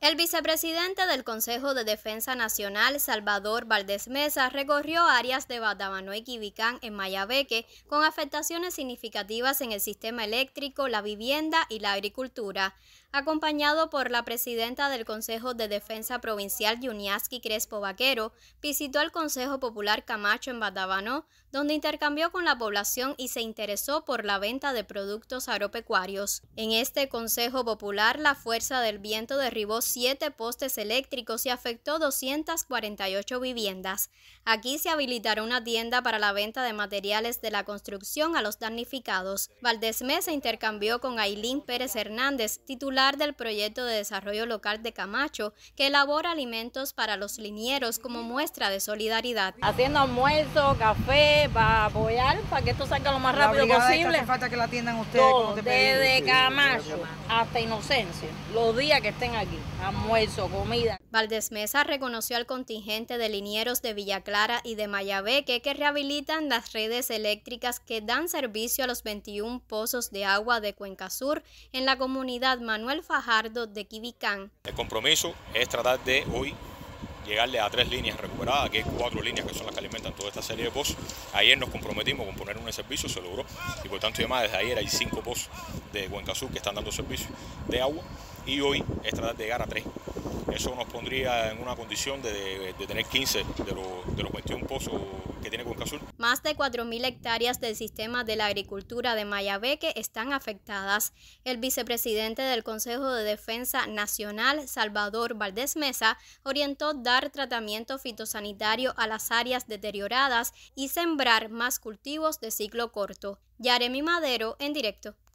El vicepresidente del Consejo de Defensa Nacional, Salvador Valdés Mesa, recorrió áreas de Badabano y Quibicán en Mayabeque con afectaciones significativas en el sistema eléctrico, la vivienda y la agricultura. Acompañado por la presidenta del Consejo de Defensa Provincial, Yuniaski Crespo Vaquero, visitó el Consejo Popular Camacho en Badabano, donde intercambió con la población y se interesó por la venta de productos agropecuarios. En este Consejo Popular, la fuerza del viento derribó siete postes eléctricos y afectó 248 viviendas. Aquí se habilitará una tienda para la venta de materiales de la construcción a los damnificados. Valdés Mesa intercambió con Ailín Pérez Hernández, titular del proyecto de desarrollo local de Camacho, que elabora alimentos para los linieros como muestra de solidaridad. Haciendo almuerzo, café, para apoyar, para que esto salga lo más rápido posible. falta que la atiendan ustedes. desde Camacho hasta Inocencia. Los días que estén aquí. Almuerzo, comida. Valdés Mesa reconoció al contingente de linieros de Villa Clara y de Mayabeque que rehabilitan las redes eléctricas que dan servicio a los 21 pozos de agua de Cuenca Sur en la comunidad Manuel Fajardo de Quibicán. El compromiso es tratar de hoy llegarle a tres líneas recuperadas, que hay cuatro líneas que son las que alimentan toda esta serie de pozos. Ayer nos comprometimos con poner un servicio, se logró, y por tanto además desde ayer hay cinco pozos de Cuenca Sur que están dando servicio de agua y hoy es de llegar a 3. Eso nos pondría en una condición de, de, tener 15 de, lo, de los 21 pozos que tiene Concasur. Más de 4.000 hectáreas del sistema de la agricultura de Mayabeque están afectadas. El vicepresidente del Consejo de Defensa Nacional, Salvador Valdés Mesa, orientó dar tratamiento fitosanitario a las áreas deterioradas y sembrar más cultivos de ciclo corto. Yaremi Madero en directo.